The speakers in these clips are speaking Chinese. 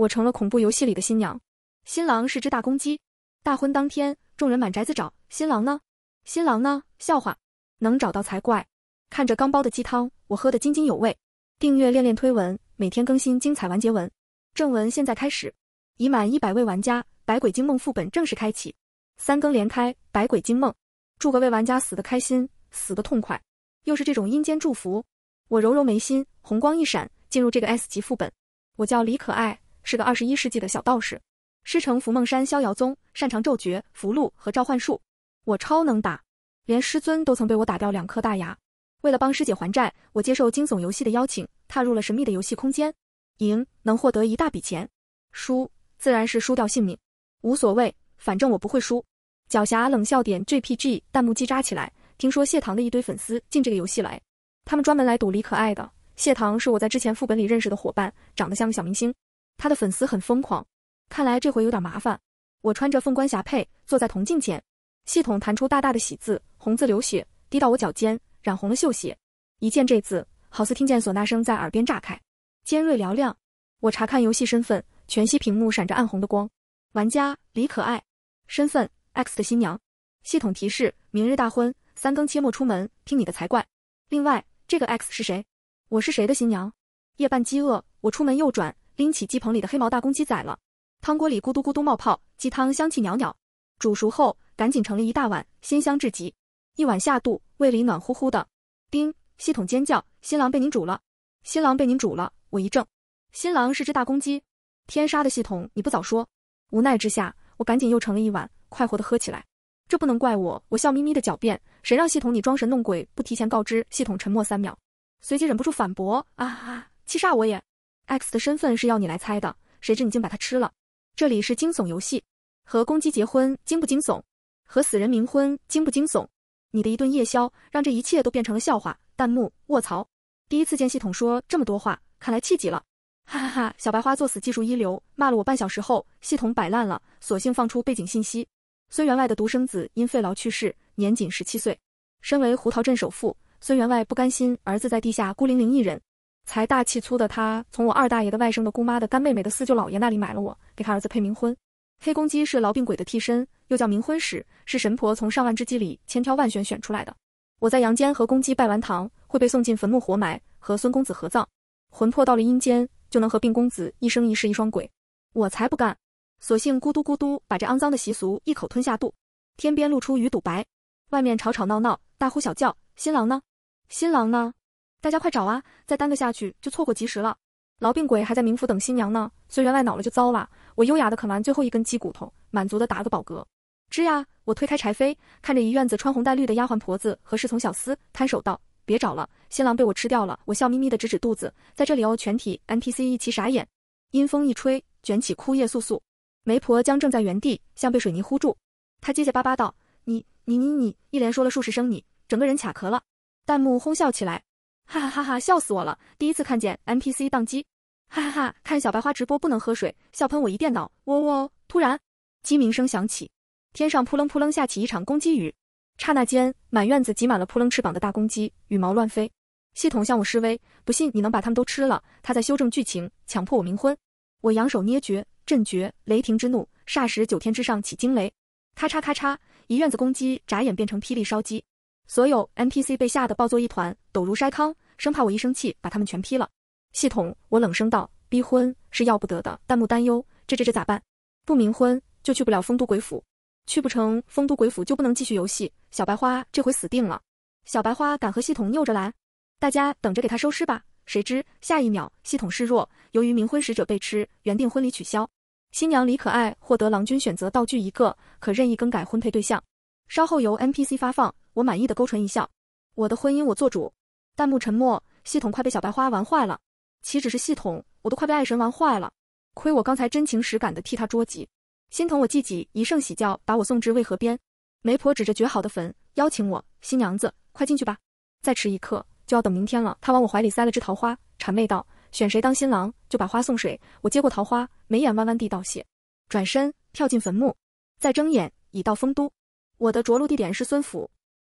我成了恐怖游戏里的新娘，新郎是只大公鸡。大婚当天，众人满宅子找新郎呢，新郎呢？笑话，能找到才怪。看着刚煲的鸡汤，我喝得津津有味。订阅恋恋推文，每天更新精彩完结文。正文现在开始，已满一百位玩家，百鬼惊梦副本正式开启，三更连开百鬼惊梦。祝各位玩家死得开心，死得痛快。又是这种阴间祝福。我揉揉眉心，红光一闪，进入这个 S 级副本。我叫李可爱。是个二十一世纪的小道士，师承伏梦山逍遥宗，擅长咒诀、符箓和召唤术。我超能打，连师尊都曾被我打掉两颗大牙。为了帮师姐还债，我接受惊悚游戏的邀请，踏入了神秘的游戏空间。赢能获得一大笔钱，输自然是输掉性命。无所谓，反正我不会输。狡黠冷笑点 JPG 弹幕机扎起来。听说谢唐的一堆粉丝进这个游戏来，他们专门来赌李可爱的。谢唐是我在之前副本里认识的伙伴，长得像个小明星。他的粉丝很疯狂，看来这回有点麻烦。我穿着凤冠霞帔坐在铜镜前，系统弹出大大的喜字，红字流血滴到我脚尖，染红了绣鞋。一见这字，好似听见唢呐声在耳边炸开，尖锐嘹亮。我查看游戏身份，全息屏幕闪着暗红的光。玩家李可爱，身份 X 的新娘。系统提示：明日大婚，三更切莫出门，听你的才怪。另外，这个 X 是谁？我是谁的新娘？夜半饥饿，我出门右转。拎起鸡棚里的黑毛大公鸡宰了，汤锅里咕嘟咕嘟冒泡，鸡汤香气袅袅。煮熟后，赶紧盛了一大碗，鲜香至极。一碗下肚，胃里暖乎乎的。叮，系统尖叫，新郎被您煮了，新郎被您煮了。我一怔，新郎是只大公鸡，天杀的系统，你不早说。无奈之下，我赶紧又盛了一碗，快活的喝起来。这不能怪我，我笑眯眯的狡辩，谁让系统你装神弄鬼，不提前告知？系统沉默三秒，随即忍不住反驳，啊啊，气煞我也。X 的身份是要你来猜的，谁知你竟把他吃了。这里是惊悚游戏，和公鸡结婚惊不惊悚？和死人冥婚惊不惊悚？你的一顿夜宵让这一切都变成了笑话。弹幕：卧槽！第一次见系统说这么多话，看来气急了。哈哈哈！小白花作死技术一流，骂了我半小时后，系统摆烂了，索性放出背景信息：孙员外的独生子因肺痨去世，年仅十七岁。身为胡桃镇首富，孙员外不甘心儿子在地下孤零零一人。财大气粗的他，从我二大爷的外甥的姑妈的干妹妹的四舅姥爷那里买了我，给他儿子配冥婚。黑公鸡是痨病鬼的替身，又叫冥婚使，是神婆从上万只鸡里千挑万选选出来的。我在阳间和公鸡拜完堂，会被送进坟墓活埋，和孙公子合葬。魂魄到了阴间，就能和病公子一生一世一双鬼。我才不干！索性咕嘟咕嘟把这肮脏的习俗一口吞下肚。天边露出鱼肚白，外面吵吵闹闹，大呼小叫。新郎呢？新郎呢？大家快找啊！再耽搁下去就错过吉时了。痨病鬼还在冥府等新娘呢。随员外恼了就糟了。我优雅的啃完最后一根鸡骨头，满足的打了个饱嗝。吱呀，我推开柴扉，看着一院子穿红带绿的丫鬟婆子和侍从小厮，摊手道：“别找了，新郎被我吃掉了。”我笑眯眯的指指肚子，在这里哦，全体 NPC 一起傻眼。阴风一吹，卷起枯叶簌簌。媒婆将正在原地，像被水泥糊住。她结结巴巴道：“你、你、你、你……”一连说了数十声“你”，整个人卡壳了。弹幕哄笑起来。哈哈哈！哈笑死我了，第一次看见 NPC 宕机，哈哈哈！看小白花直播不能喝水，笑喷我一电脑，喔喔！突然，鸡鸣声响起，天上扑棱扑棱下起一场公鸡雨，刹那间，满院子挤满了扑棱翅膀的大公鸡，羽毛乱飞。系统向我示威，不信你能把他们都吃了。他在修正剧情，强迫我冥婚。我扬手捏诀，震诀，雷霆之怒，霎时九天之上起惊雷，咔嚓咔嚓，一院子公鸡眨眼变成霹雳烧鸡。所有 NPC 被吓得抱作一团，抖如筛糠，生怕我一生气把他们全劈了。系统，我冷声道，逼婚是要不得的。弹幕担忧，这这这咋办？不冥婚就去不了丰都鬼府，去不成丰都鬼府就不能继续游戏。小白花这回死定了。小白花敢和系统拗着来，大家等着给他收尸吧。谁知下一秒，系统示弱，由于冥婚使者被吃，原定婚礼取消。新娘李可爱获得郎君选择道具一个，可任意更改婚配对象。稍后由 NPC 发放。我满意的勾唇一笑，我的婚姻我做主。弹幕沉默，系统快被小白花玩坏了。岂止是系统，我都快被爱神玩坏了。亏我刚才真情实感的替他捉急，心疼我自己一圣喜轿把我送至渭河边，媒婆指着绝好的坟，邀请我新娘子，快进去吧。再迟一刻就要等明天了。他往我怀里塞了枝桃花，谄媚道：“选谁当新郎，就把花送谁。”我接过桃花，眉眼弯弯地道谢，转身跳进坟墓。再睁眼，已到丰都。我的着陆地点是孙府，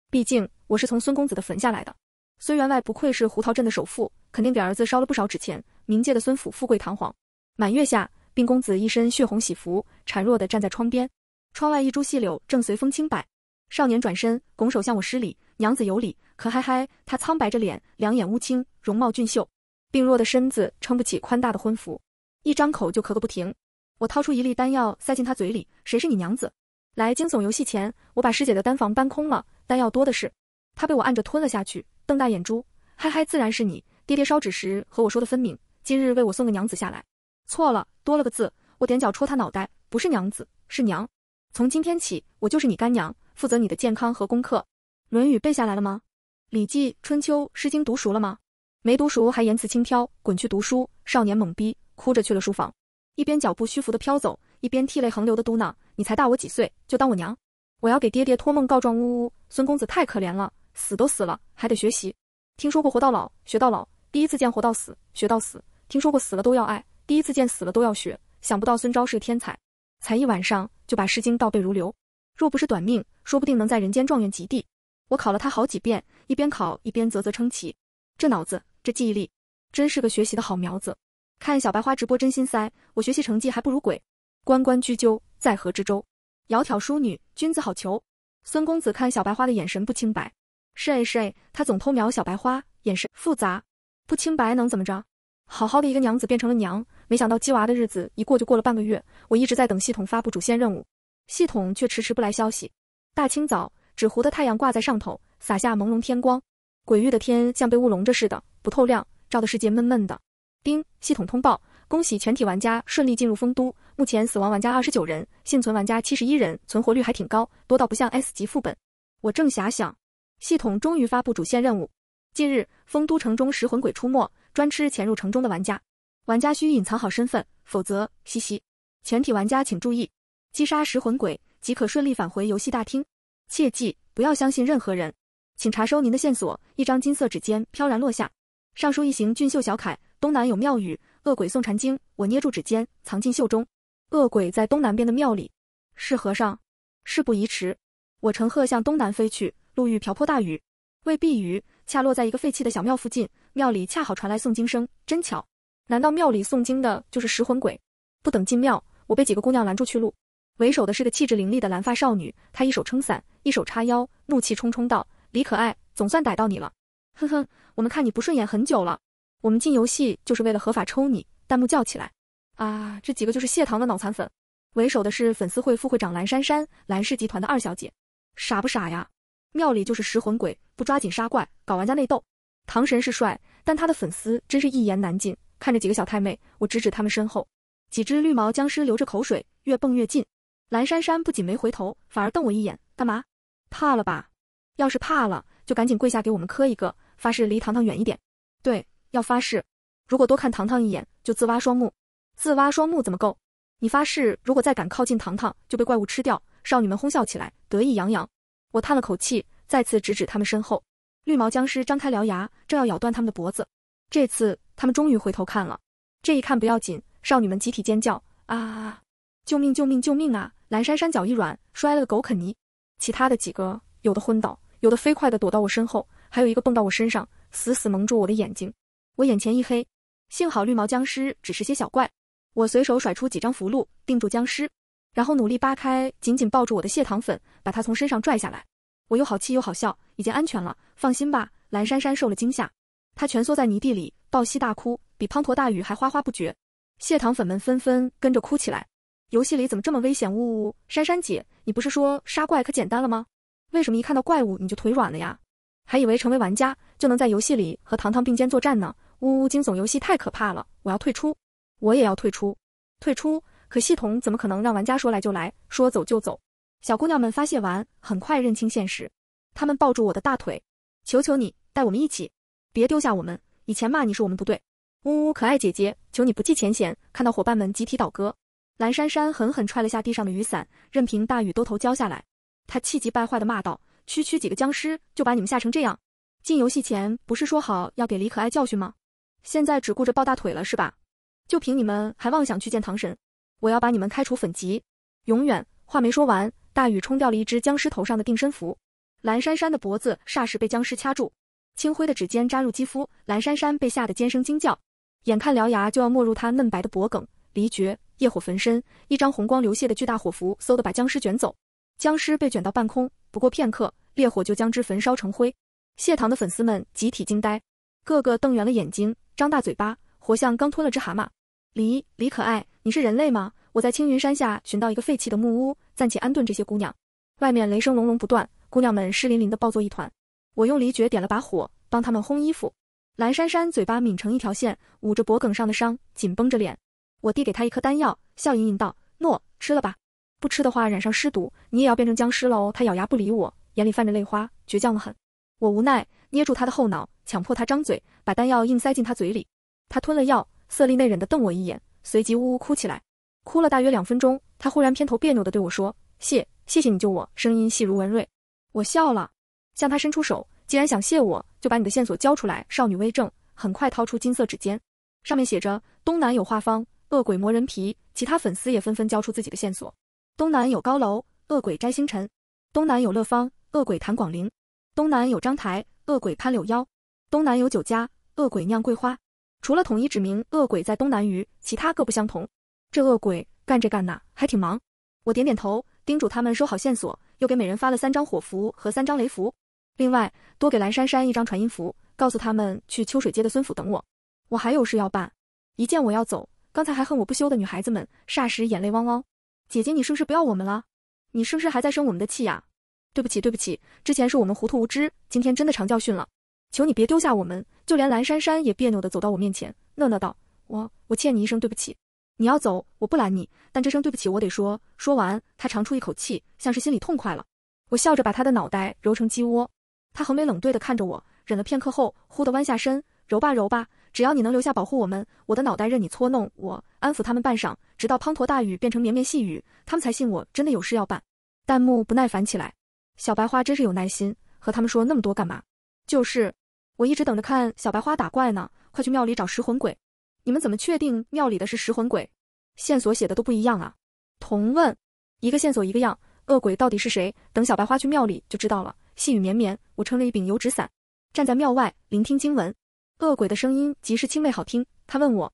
毕竟我是从孙公子的坟下来的。孙员外不愧是胡桃镇的首富，肯定给儿子烧了不少纸钱。冥界的孙府富贵堂皇。满月下，病公子一身血红喜服，孱弱的站在窗边。窗外一株细柳正随风轻摆。少年转身拱手向我施礼：“娘子有礼。”可嗨嗨，他苍白着脸，两眼乌青，容貌俊秀，病弱的身子撑不起宽大的婚服，一张口就咳个不停。我掏出一粒丹药塞进他嘴里：“谁是你娘子？”来惊悚游戏前，我把师姐的丹房搬空了，丹药多的是。她被我按着吞了下去，瞪大眼珠，嗨嗨，自然是你爹爹烧纸时和我说的分明，今日为我送个娘子下来。错了，多了个字，我踮脚戳他脑袋，不是娘子，是娘。从今天起，我就是你干娘，负责你的健康和功课。《论语》背下来了吗？《礼记》《春秋》《诗经》读熟了吗？没读熟还言辞轻佻，滚去读书！少年懵逼，哭着去了书房，一边脚步虚浮的飘走。一边涕泪横流的嘟囔：“你才大我几岁，就当我娘，我要给爹爹托梦告状。”呜呜，孙公子太可怜了，死都死了还得学习。听说过活到老学到老，第一次见活到死学到死。听说过死了都要爱，第一次见死了都要学。想不到孙昭是个天才，才一晚上就把《诗经》倒背如流。若不是短命，说不定能在人间状元及第。我考了他好几遍，一边考一边啧啧称奇，这脑子，这记忆力，真是个学习的好苗子。看小白花直播真心塞，我学习成绩还不如鬼。关关雎鸠，在河之洲。窈窕淑女，君子好逑。孙公子看小白花的眼神不清白，是哎是他总偷瞄小白花，眼神复杂，不清白能怎么着？好好的一个娘子变成了娘，没想到鸡娃的日子一过就过了半个月，我一直在等系统发布主线任务，系统却迟迟不来消息。大清早，纸糊的太阳挂在上头，洒下朦胧天光，鬼域的天像被雾笼着似的，不透亮，照的世界闷闷的。叮，系统通报。恭喜全体玩家顺利进入丰都，目前死亡玩家二十九人，幸存玩家七十一人，存活率还挺高，多到不像 S 级副本。我正遐想，系统终于发布主线任务。近日，丰都城中食魂鬼出没，专吃潜入城中的玩家，玩家需隐藏好身份，否则，嘻嘻。全体玩家请注意，击杀食魂鬼即可顺利返回游戏大厅。切记，不要相信任何人。请查收您的线索，一张金色指尖飘然落下，上书一行俊秀小楷：东南有庙宇。恶鬼送禅经，我捏住指尖藏进袖中。恶鬼在东南边的庙里，是和尚。事不宜迟，我乘鹤向东南飞去。路遇瓢泼大雨，为避雨，恰落在一个废弃的小庙附近。庙里恰好传来诵经声，真巧。难道庙里诵经的就是食魂鬼？不等进庙，我被几个姑娘拦住去路。为首的是个气质凌厉的蓝发少女，她一手撑伞，一手叉腰，怒气冲冲道：“李可爱，总算逮到你了！哼哼，我们看你不顺眼很久了。”我们进游戏就是为了合法抽你，弹幕叫起来！啊，这几个就是谢糖的脑残粉，为首的是粉丝会副会长蓝珊珊，蓝氏集团的二小姐，傻不傻呀？庙里就是食魂鬼，不抓紧杀怪，搞玩家内斗。唐神是帅，但他的粉丝真是一言难尽。看着几个小太妹，我指指他们身后，几只绿毛僵尸流着口水，越蹦越近。蓝珊珊不仅没回头，反而瞪我一眼，干嘛？怕了吧？要是怕了，就赶紧跪下给我们磕一个，发誓离糖糖远一点。对。要发誓，如果多看糖糖一眼，就自挖双目。自挖双目怎么够？你发誓，如果再敢靠近糖糖，就被怪物吃掉。少女们哄笑起来，得意洋洋。我叹了口气，再次指指他们身后，绿毛僵尸张开獠牙，正要咬断他们的脖子。这次他们终于回头看了，这一看不要紧，少女们集体尖叫：啊！救命！救命！救命啊！蓝珊珊脚一软，摔了个狗啃泥。其他的几个有的昏倒，有的飞快的躲到我身后，还有一个蹦到我身上，死死蒙住我的眼睛。我眼前一黑，幸好绿毛僵尸只是些小怪，我随手甩出几张符箓定住僵尸，然后努力扒开紧紧抱住我的谢糖粉，把他从身上拽下来。我又好气又好笑，已经安全了，放心吧。蓝珊珊受了惊吓，她蜷缩在泥地里，抱膝大哭，比滂沱大雨还哗哗不绝。谢糖粉们纷纷跟着哭起来。游戏里怎么这么危险？呜呜，珊珊姐，你不是说杀怪可简单了吗？为什么一看到怪物你就腿软了呀？还以为成为玩家就能在游戏里和糖糖并肩作战呢，呜呜，惊悚游戏太可怕了，我要退出，我也要退出，退出。可系统怎么可能让玩家说来就来，说走就走？小姑娘们发泄完，很快认清现实，她们抱住我的大腿，求求你带我们一起，别丢下我们。以前骂你是我们不对，呜呜，可爱姐姐，求你不计前嫌。看到伙伴们集体倒戈，蓝珊珊狠狠踹了下地上的雨伞，任凭大雨兜头浇下来，她气急败坏地骂道。区区几个僵尸就把你们吓成这样？进游戏前不是说好要给李可爱教训吗？现在只顾着抱大腿了是吧？就凭你们还妄想去见唐神，我要把你们开除粉籍，永远！话没说完，大雨冲掉了一只僵尸头上的定身符，蓝珊珊的脖子霎时被僵尸掐住，青灰的指尖扎入肌肤，蓝珊珊被吓得尖声惊叫，眼看獠牙就要没入她嫩白的脖梗，离绝业火焚身，一张红光流泻的巨大火符嗖的把僵尸卷走，僵尸被卷到半空。不过片刻，烈火就将之焚烧成灰。谢堂的粉丝们集体惊呆，个个瞪圆了眼睛，张大嘴巴，活像刚吞了只蛤蟆。李李可爱，你是人类吗？我在青云山下寻到一个废弃的木屋，暂且安顿这些姑娘。外面雷声隆隆不断，姑娘们湿淋淋的抱作一团。我用离决点了把火，帮他们烘衣服。蓝珊珊嘴巴抿成一条线，捂着脖梗上的伤，紧绷着脸。我递给她一颗丹药，笑盈盈道：“诺，吃了吧。”不吃的话，染上尸毒，你也要变成僵尸了哦！他咬牙不理我，眼里泛着泪花，倔强的很。我无奈，捏住他的后脑，强迫他张嘴，把丹药硬塞进他嘴里。他吞了药，色厉内荏地瞪我一眼，随即呜呜哭起来。哭了大约两分钟，他忽然偏头别扭地对我说：“谢，谢谢你救我。”声音细如文瑞。我笑了，向他伸出手。既然想谢我，就把你的线索交出来。少女微正，很快掏出金色指尖，上面写着：“东南有画方，恶鬼磨人皮。”其他粉丝也纷纷交出自己的线索。东南有高楼，恶鬼摘星辰；东南有乐坊，恶鬼弹广陵；东南有章台，恶鬼攀柳腰；东南有酒家，恶鬼酿桂花。除了统一指明恶鬼在东南隅，其他各不相同。这恶鬼干这干那，还挺忙。我点点头，叮嘱他们收好线索，又给每人发了三张火符和三张雷符，另外多给蓝珊珊一张传音符，告诉他们去秋水街的孙府等我，我还有事要办。一见我要走，刚才还恨我不休的女孩子们，霎时眼泪汪汪。姐姐，你是不是不要我们了？你是不是还在生我们的气呀？对不起，对不起，之前是我们糊涂无知，今天真的尝教训了。求你别丢下我们，就连蓝珊珊也别扭的走到我面前，讷讷道：“我我欠你一声对不起，你要走，我不拦你，但这声对不起我得说。”说完，他长出一口气，像是心里痛快了。我笑着把他的脑袋揉成鸡窝，他横眉冷对的看着我，忍了片刻后，忽的弯下身，揉吧揉吧。只要你能留下保护我们，我的脑袋任你搓弄。我安抚他们半晌，直到滂沱大雨变成绵绵细雨，他们才信我真的有事要办。弹幕不耐烦起来：“小白花真是有耐心，和他们说那么多干嘛？”“就是，我一直等着看小白花打怪呢，快去庙里找食魂鬼。”“你们怎么确定庙里的是食魂鬼？线索写的都不一样啊。”“同问，一个线索一个样，恶鬼到底是谁？等小白花去庙里就知道了。”细雨绵绵，我撑了一柄油纸伞，站在庙外聆听经文。恶鬼的声音极是清媚好听，他问我：“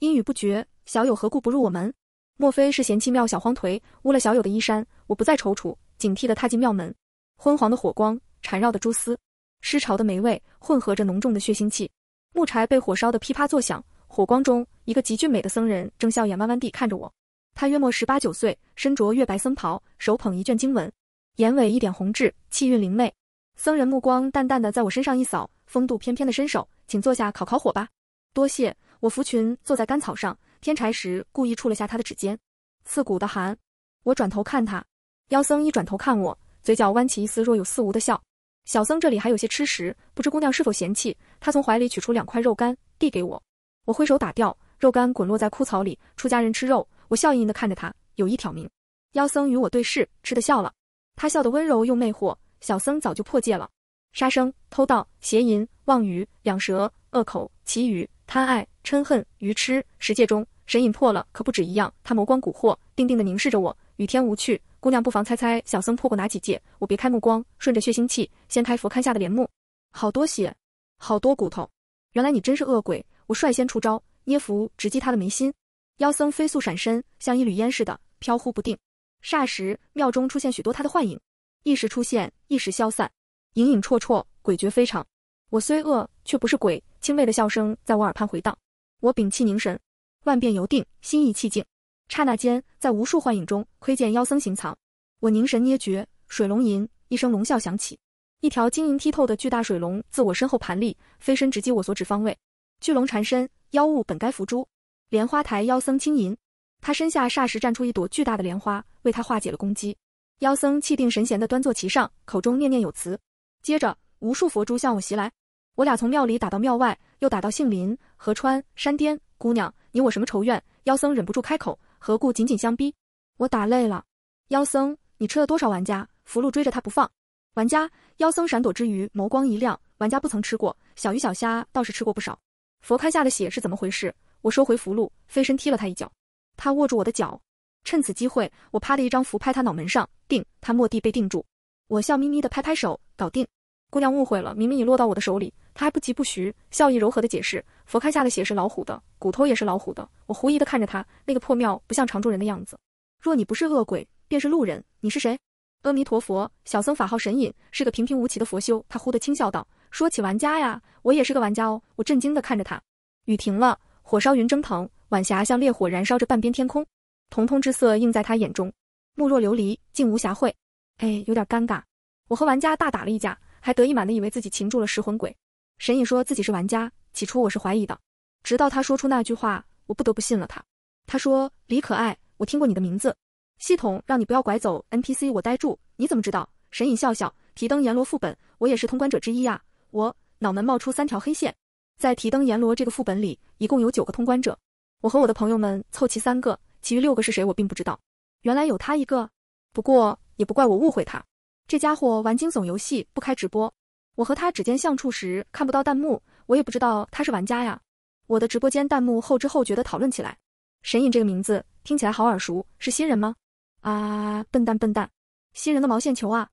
阴雨不绝，小友何故不入我门？莫非是嫌弃庙小，荒颓污了小友的衣衫？”我不再踌躇，警惕地踏进庙门。昏黄的火光，缠绕的蛛丝，湿潮的霉味，混合着浓重的血腥气。木柴被火烧得噼啪作响，火光中，一个极俊美的僧人正笑眼弯弯地看着我。他约莫十八九岁，身着月白僧袍，手捧一卷经文，眼尾一点红痣，气韵灵媚。僧人目光淡淡的在我身上一扫，风度翩翩的伸手。请坐下烤烤火吧，多谢。我拂裙坐在干草上，添柴时故意触了下他的指尖，刺骨的寒。我转头看他，妖僧一转头看我，嘴角弯起一丝若有似无的笑。小僧这里还有些吃食，不知姑娘是否嫌弃？他从怀里取出两块肉干递给我，我挥手打掉，肉干滚落在枯草里。出家人吃肉，我笑盈盈的看着他，有意挑明。妖僧与我对视，吃的笑了。他笑得温柔又魅惑，小僧早就破戒了。杀生、偷盗、邪淫、妄语、养蛇、恶口、绮语、贪爱、嗔恨、愚痴，十戒中神隐破了，可不止一样。他眸光蛊惑，定定地凝视着我。雨天无趣，姑娘不妨猜猜，小僧破过哪几戒？我别开目光，顺着血腥气掀开佛龛下的帘幕，好多血，好多骨头。原来你真是恶鬼！我率先出招，捏符直击他的眉心。妖僧飞速闪身，像一缕烟似的飘忽不定。霎时，庙中出现许多他的幻影，一时出现，一时消散。隐隐绰绰，诡谲非常。我虽恶，却不是鬼。轻微的笑声在我耳畔回荡。我屏气凝神，万变犹定，心意气静。刹那间，在无数幻影中窥见妖僧行藏。我凝神捏诀，水龙吟一声龙啸响起，一条晶莹剔透的巨大水龙自我身后盘立，飞身直击我所指方位。巨龙缠身，妖物本该伏诛。莲花台妖僧轻吟，他身下霎时绽出一朵巨大的莲花，为他化解了攻击。妖僧气定神闲地端坐其上，口中念念有词。接着，无数佛珠向我袭来，我俩从庙里打到庙外，又打到杏林、河川、山巅。姑娘，你我什么仇怨？妖僧忍不住开口：“何故紧紧相逼？”我打累了。妖僧，你吃了多少玩家？福禄追着他不放。玩家，妖僧闪躲之余，眸光一亮。玩家不曾吃过小鱼小虾，倒是吃过不少。佛龛下的血是怎么回事？我收回福禄，飞身踢了他一脚。他握住我的脚，趁此机会，我啪的一张符拍他脑门上，定。他蓦地被定住。我笑眯眯的拍拍手，搞定。姑娘误会了，明明你落到我的手里，她还不疾不徐，笑意柔和的解释：“佛龛下的血是老虎的，骨头也是老虎的。”我狐疑的看着他，那个破庙不像常住人的样子。若你不是恶鬼，便是路人，你是谁？阿弥陀佛，小僧法号神隐，是个平平无奇的佛修。他忽地轻笑道：“说起玩家呀，我也是个玩家哦。”我震惊的看着他，雨停了，火烧云蒸腾，晚霞像烈火燃烧着半边天空，彤彤之色映在他眼中，目若琉璃，竟无暇会。哎，有点尴尬，我和玩家大打了一架。还得意满的以为自己擒住了食魂鬼，沈影说自己是玩家。起初我是怀疑的，直到他说出那句话，我不得不信了他。他说：“李可爱，我听过你的名字。”系统让你不要拐走 NPC，我呆住，你怎么知道？沈影笑笑，提灯阎罗副本，我也是通关者之一呀。我脑门冒出三条黑线，在提灯阎罗这个副本里，一共有九个通关者，我和我的朋友们凑齐三个，其余六个是谁我并不知道。原来有他一个，不过也不怪我误会他。这家伙玩惊悚游戏不开直播，我和他指尖相处时看不到弹幕，我也不知道他是玩家呀。我的直播间弹幕后知后觉的讨论起来，神隐这个名字听起来好耳熟，是新人吗？啊，笨蛋笨蛋，新人的毛线球啊！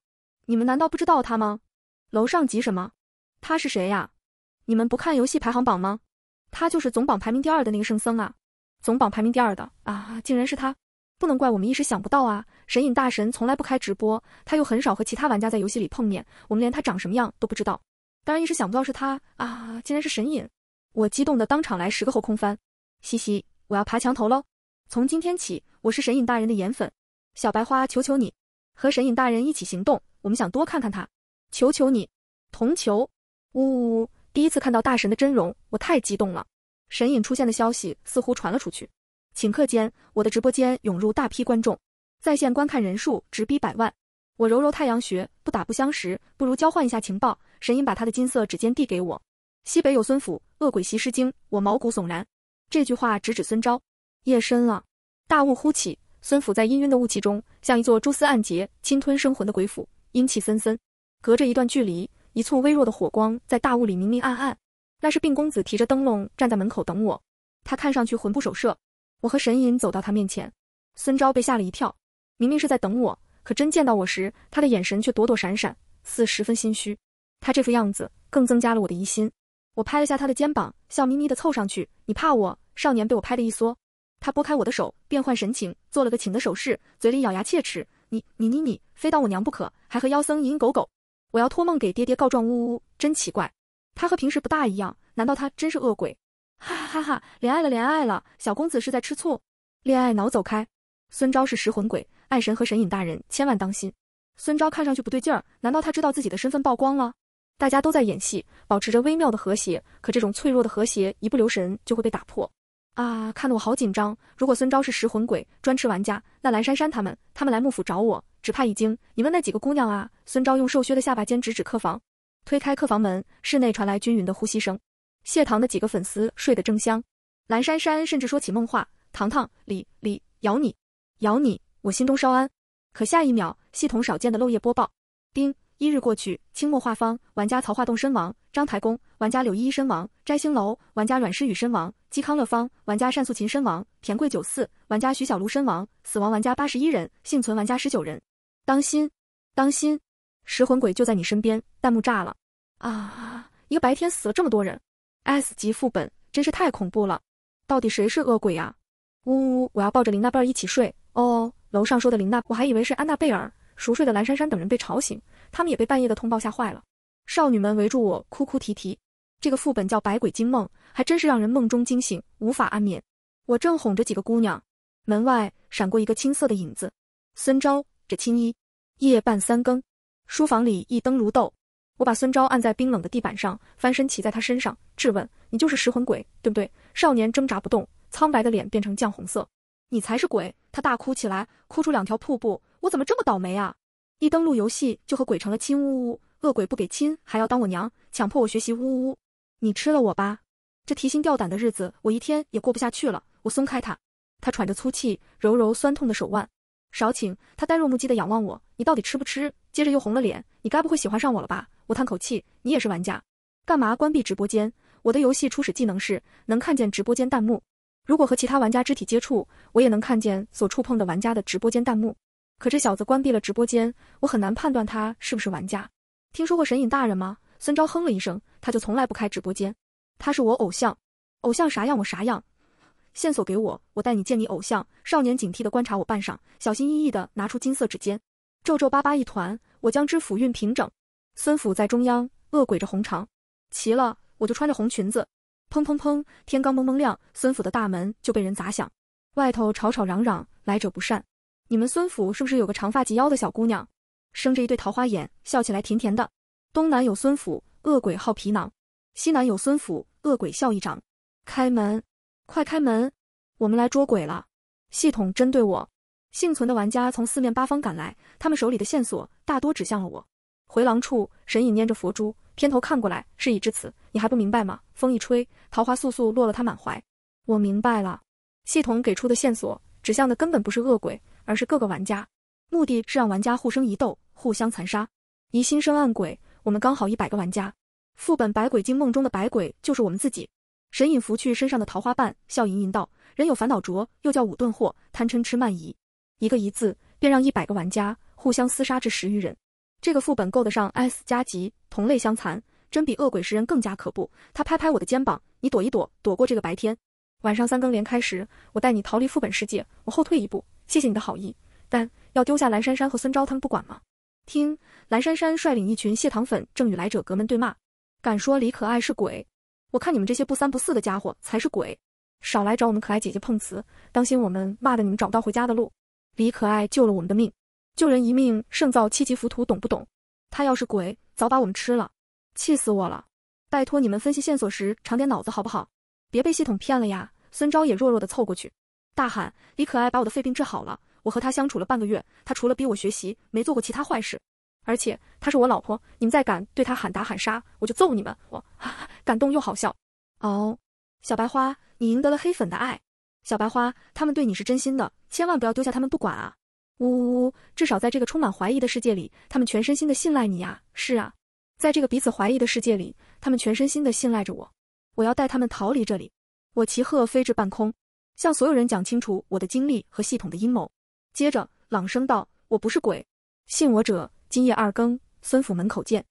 你们难道不知道他吗？楼上急什么？他是谁呀？你们不看游戏排行榜吗？他就是总榜排名第二的那个圣僧啊，总榜排名第二的啊，竟然是他！不能怪我们一时想不到啊！神隐大神从来不开直播，他又很少和其他玩家在游戏里碰面，我们连他长什么样都不知道。当然一时想不到是他啊，竟然是神隐！我激动的当场来十个后空翻，嘻嘻，我要爬墙头喽！从今天起，我是神隐大人的颜粉，小白花求求你，和神隐大人一起行动，我们想多看看他，求求你，同求。呜呜呜，第一次看到大神的真容，我太激动了！神隐出现的消息似乎传了出去。顷刻间，我的直播间涌入大批观众，在线观看人数直逼百万。我揉揉太阳穴，不打不相识，不如交换一下情报。神隐把他的金色指尖递给我。西北有孙府，恶鬼袭尸经，我毛骨悚然。这句话直指孙昭。夜深了，大雾忽起，孙府在氤氲的雾气中，像一座蛛丝暗结、侵吞生魂的鬼府，阴气森森。隔着一段距离，一簇微弱的火光在大雾里明明暗暗，那是病公子提着灯笼站在门口等我。他看上去魂不守舍。我和神隐走到他面前，孙昭被吓了一跳。明明是在等我，可真见到我时，他的眼神却躲躲闪闪，似十分心虚。他这副样子更增加了我的疑心。我拍了下他的肩膀，笑眯眯的凑上去：“你怕我？”少年被我拍得一缩，他拨开我的手，变换神情，做了个请的手势，嘴里咬牙切齿：“你你你你，非当我娘不可，还和妖僧蝇营狗苟！我要托梦给爹爹告状！呜呜，真奇怪，他和平时不大一样，难道他真是恶鬼？”哈哈哈！哈恋爱了恋爱了，小公子是在吃醋？恋爱脑走开！孙昭是食魂鬼，爱神和神隐大人千万当心。孙昭看上去不对劲儿，难道他知道自己的身份曝光了？大家都在演戏，保持着微妙的和谐，可这种脆弱的和谐一不留神就会被打破。啊，看得我好紧张。如果孙昭是食魂鬼，专吃玩家，那蓝珊珊他们，他们来幕府找我，只怕已经……你问那几个姑娘啊？孙昭用瘦削的下巴尖指指客房，推开客房门，室内传来均匀的呼吸声。谢糖的几个粉丝睡得正香，蓝珊珊甚至说起梦话：“糖糖，李李咬你，咬你。”我心中稍安，可下一秒，系统少见的漏夜播报：丁一日过去，清末画坊玩家曹化栋身亡，张台宫玩家柳依依身亡，摘星楼玩家阮诗雨身亡，嵇康乐方玩家单素琴身亡，田贵九四玩家徐小卢身亡，死亡玩家八十一人，幸存玩家十九人。当心，当心，食魂鬼就在你身边！弹幕炸了啊！一个白天死了这么多人。S 级副本真是太恐怖了，到底谁是恶鬼呀？呜呜，我要抱着林娜贝儿一起睡哦。楼上说的林娜，我还以为是安娜贝尔。熟睡的蓝珊珊等人被吵醒，他们也被半夜的通报吓坏了。少女们围住我哭哭啼啼。这个副本叫百鬼惊梦，还真是让人梦中惊醒，无法安眠。我正哄着几个姑娘，门外闪过一个青色的影子。孙昭，这青衣。夜半三更，书房里一灯如豆。我把孙昭按在冰冷的地板上，翻身骑在他身上，质问：“你就是食魂鬼，对不对？”少年挣扎不动，苍白的脸变成酱红色。“你才是鬼！”他大哭起来，哭出两条瀑布。“我怎么这么倒霉啊！一登录游戏就和鬼成了亲，呜呜！恶鬼不给亲，还要当我娘，强迫我学习，呜呜！你吃了我吧！这提心吊胆的日子，我一天也过不下去了。”我松开他，他喘着粗气，揉揉酸痛的手腕。少请，他呆若木鸡的仰望我，你到底吃不吃？接着又红了脸，你该不会喜欢上我了吧？我叹口气，你也是玩家，干嘛关闭直播间？我的游戏初始技能是能看见直播间弹幕，如果和其他玩家肢体接触，我也能看见所触碰的玩家的直播间弹幕。可这小子关闭了直播间，我很难判断他是不是玩家。听说过神隐大人吗？孙昭哼了一声，他就从来不开直播间，他是我偶像，偶像啥样我啥样。线索给我，我带你见你偶像。少年警惕地观察我半晌，小心翼翼地拿出金色指尖，皱皱巴巴一团。我将之抚熨平整。孙府在中央，恶鬼着红肠。齐了，我就穿着红裙子。砰砰砰，天刚蒙蒙亮，孙府的大门就被人砸响，外头吵吵嚷嚷，来者不善。你们孙府是不是有个长发及腰的小姑娘，生着一对桃花眼，笑起来甜甜的？东南有孙府，恶鬼好皮囊；西南有孙府，恶鬼笑一张。开门。快开门！我们来捉鬼了。系统针对我。幸存的玩家从四面八方赶来，他们手里的线索大多指向了我。回廊处，神隐念着佛珠，偏头看过来。事已至此，你还不明白吗？风一吹，桃花簌簌落了他满怀。我明白了。系统给出的线索指向的根本不是恶鬼，而是各个玩家。目的是让玩家互生一斗，互相残杀。疑心生暗鬼，我们刚好一百个玩家。副本百鬼经梦中的百鬼就是我们自己。神隐拂去身上的桃花瓣，笑吟吟道：“人有烦恼着，又叫五顿祸，贪嗔痴慢疑，一个疑字，便让一百个玩家互相厮杀至十余人。这个副本够得上 S 加级，同类相残，真比恶鬼食人更加可怖。”他拍拍我的肩膀：“你躲一躲，躲过这个白天，晚上三更连开时，我带你逃离副本世界。”我后退一步：“谢谢你的好意，但要丢下蓝珊珊和孙昭他们不管吗？”听蓝珊珊率领一群蟹糖粉正与来者隔门对骂：“敢说李可爱是鬼？”我看你们这些不三不四的家伙才是鬼，少来找我们可爱姐姐碰瓷，当心我们骂的你们找不到回家的路。李可爱救了我们的命，救人一命胜造七级浮屠，懂不懂？他要是鬼，早把我们吃了。气死我了！拜托你们分析线索时长点脑子好不好？别被系统骗了呀！孙昭也弱弱的凑过去，大喊：“李可爱把我的肺病治好了，我和他相处了半个月，他除了逼我学习，没做过其他坏事。而且他是我老婆，你们再敢对他喊打喊杀，我就揍你们！我哈哈。”感动又好笑，哦，小白花，你赢得了黑粉的爱。小白花，他们对你是真心的，千万不要丢下他们不管啊！呜呜呜！至少在这个充满怀疑的世界里，他们全身心的信赖你呀！是啊，在这个彼此怀疑的世界里，他们全身心的信赖着我。我要带他们逃离这里。我骑鹤飞至半空，向所有人讲清楚我的经历和系统的阴谋，接着朗声道：“我不是鬼，信我者，今夜二更，孙府门口见。”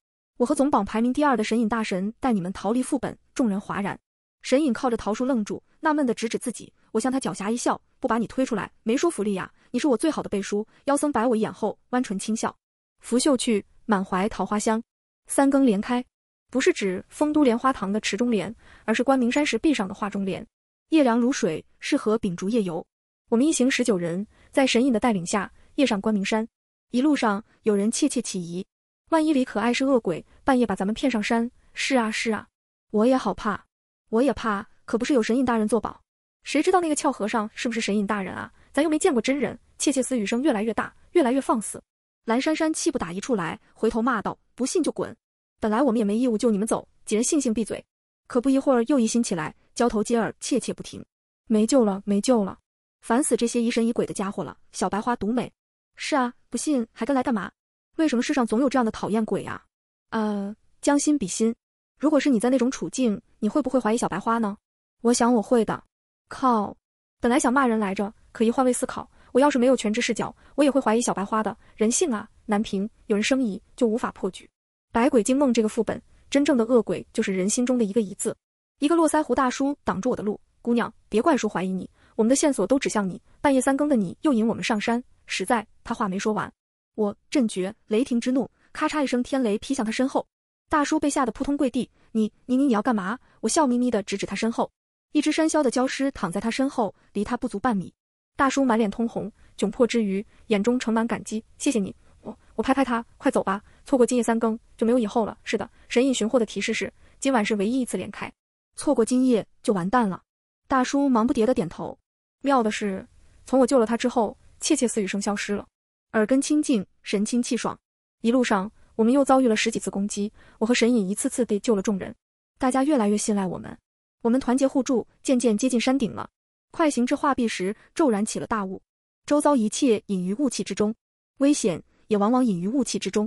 我和总榜排名第二的神隐大神带你们逃离副本，众人哗然。神隐靠着桃树愣住，纳闷地指指自己。我向他狡黠一笑，不把你推出来没说服力呀。你是我最好的背书。妖僧白我一眼后，弯唇轻笑，拂袖去，满怀桃花香。三更莲开，不是指丰都莲花堂的池中莲，而是关明山石壁上的画中莲。夜凉如水，适合秉烛夜游。我们一行十九人，在神隐的带领下，夜上关明山。一路上，有人窃窃起疑。万一李可爱是恶鬼，半夜把咱们骗上山？是啊，是啊，我也好怕，我也怕，可不是有神隐大人作保？谁知道那个俏和尚是不是神隐大人啊？咱又没见过真人。窃窃私语声越来越大，越来越放肆。蓝珊珊气不打一处来，回头骂道：“不信就滚！”本来我们也没义务救你们走。几人悻悻闭嘴，可不一会儿又疑心起来，交头接耳，窃窃不停。没救了，没救了！烦死这些疑神疑鬼的家伙了！小白花独美。是啊，不信还跟来干嘛？为什么世上总有这样的讨厌鬼啊？呃，将心比心，如果是你在那种处境，你会不会怀疑小白花呢？我想我会的。靠，本来想骂人来着，可一换位思考，我要是没有全知视角，我也会怀疑小白花的。人性啊，难平。有人生疑，就无法破局。百鬼惊梦这个副本，真正的恶鬼就是人心中的一个疑字。一个络腮胡大叔挡住我的路，姑娘，别怪叔怀疑你，我们的线索都指向你。半夜三更的你，又引我们上山，实在……他话没说完。我震绝雷霆之怒，咔嚓一声，天雷劈向他身后。大叔被吓得扑通跪地，你你你你要干嘛？我笑眯眯的指指他身后，一只山魈的焦尸躺在他身后，离他不足半米。大叔满脸通红，窘迫之余，眼中盛满感激。谢谢你，我我拍拍他，快走吧，错过今夜三更就没有以后了。是的，神隐寻获的提示是今晚是唯一一次连开，错过今夜就完蛋了。大叔忙不迭的点头。妙的是，从我救了他之后，窃窃私语声消失了。耳根清净，神清气爽。一路上，我们又遭遇了十几次攻击，我和神隐一次次地救了众人，大家越来越信赖我们。我们团结互助，渐渐接近山顶了。快行至画壁时，骤然起了大雾，周遭一切隐于雾气之中，危险也往往隐于雾气之中。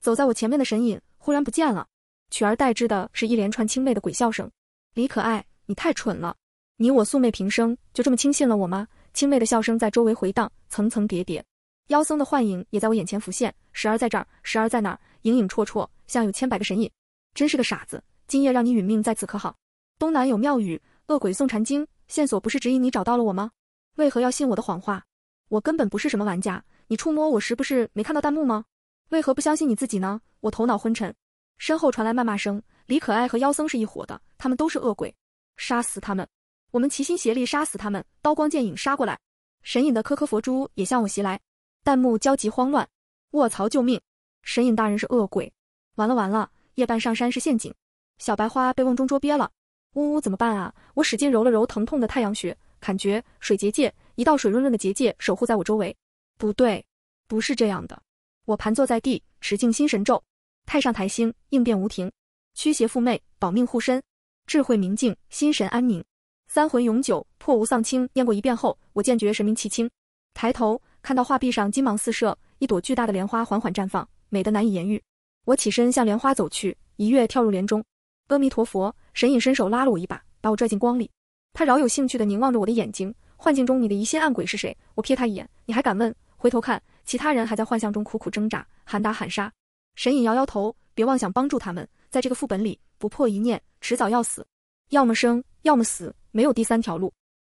走在我前面的神隐忽然不见了，取而代之的是一连串清媚的鬼笑声：“李可爱，你太蠢了！你我素昧平生，就这么轻信了我吗？”清媚的笑声在周围回荡，层层叠叠。妖僧的幻影也在我眼前浮现，时而在这儿，时而在那儿，影影绰绰，像有千百个神隐。真是个傻子，今夜让你殒命在此可好？东南有庙宇，恶鬼诵禅经，线索不是指引你找到了我吗？为何要信我的谎话？我根本不是什么玩家，你触摸我时不是没看到弹幕吗？为何不相信你自己呢？我头脑昏沉，身后传来谩骂声。李可爱和妖僧是一伙的，他们都是恶鬼，杀死他们，我们齐心协力杀死他们。刀光剑影杀过来，神隐的颗颗佛珠也向我袭来。弹幕焦急慌乱，卧槽救命！神隐大人是恶鬼，完了完了，夜半上山是陷阱，小白花被瓮中捉鳖了。呜呜，怎么办啊？我使劲揉了揉疼痛的太阳穴，感觉水结界一道水润润的结界守护在我周围。不对，不是这样的。我盘坐在地，持静心神咒，太上台星应变无停，驱邪缚魅，保命护身，智慧明镜，心神安宁，三魂永久，破无丧清。念过一遍后，我渐觉神明气清，抬头。看到画壁上金芒四射，一朵巨大的莲花缓缓绽放，美得难以言喻。我起身向莲花走去，一跃跳入莲中。阿弥陀佛，神隐伸手拉了我一把，把我拽进光里。他饶有兴趣地凝望着我的眼睛。幻境中你的疑心暗鬼是谁？我瞥他一眼，你还敢问？回头看，其他人还在幻象中苦苦挣扎，喊打喊杀。神隐摇摇头，别妄想帮助他们，在这个副本里不破一念，迟早要死。要么生，要么死，没有第三条路。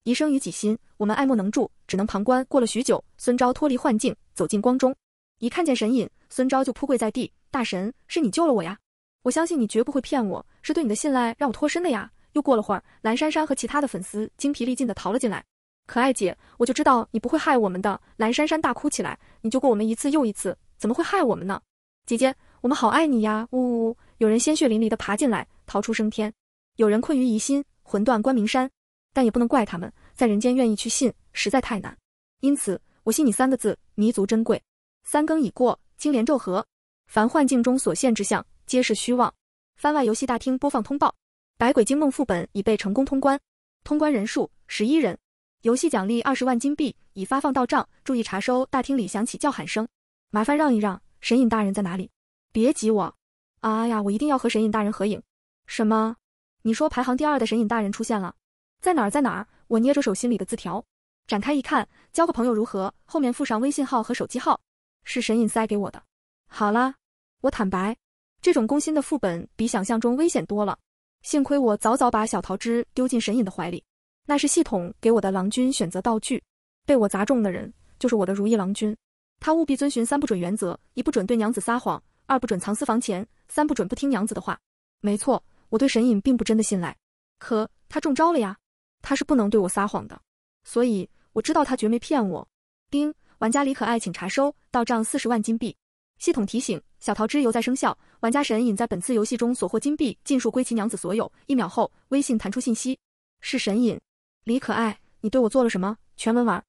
疑生于己心，我们爱莫能助，只能旁观。过了许久，孙昭脱离幻境，走进光中。一看见神隐，孙昭就扑跪在地：“大神，是你救了我呀！我相信你绝不会骗我，是对你的信赖让我脱身的呀！”又过了会儿，蓝珊珊和其他的粉丝精疲力尽的逃了进来。“可爱姐，我就知道你不会害我们的！”蓝珊珊大哭起来：“你救过我们一次又一次，怎么会害我们呢？姐姐，我们好爱你呀！”呜呜，呜！有人鲜血淋漓的爬进来，逃出升天；有人困于疑心，魂断关明山。但也不能怪他们，在人间愿意去信实在太难，因此我信你三个字，弥足珍贵。三更已过，金莲咒合，凡幻境中所现之相皆是虚妄。番外游戏大厅播放通报：百鬼惊梦副本已被成功通关，通关人数十一人，游戏奖励二十万金币已发放到账，注意查收。大厅里响起叫喊声：“麻烦让一让，神隐大人在哪里？”别挤我！啊呀，我一定要和神隐大人合影。什么？你说排行第二的神隐大人出现了？在哪儿？在哪儿？我捏着手心里的字条，展开一看，交个朋友如何？后面附上微信号和手机号，是神隐塞给我的。好啦，我坦白，这种攻心的副本比想象中危险多了。幸亏我早早把小桃枝丢进神隐的怀里，那是系统给我的郎君选择道具，被我砸中的人就是我的如意郎君。他务必遵循三不准原则：一不准对娘子撒谎，二不准藏私房钱，三不准不听娘子的话。没错，我对神隐并不真的信赖，可他中招了呀。他是不能对我撒谎的，所以我知道他绝没骗我。丁，玩家李可爱，请查收到账四十万金币。系统提醒：小桃之游在生效，玩家神隐在本次游戏中所获金币尽数归其娘子所有。一秒后，微信弹出信息：是神隐，李可爱，你对我做了什么？全文玩。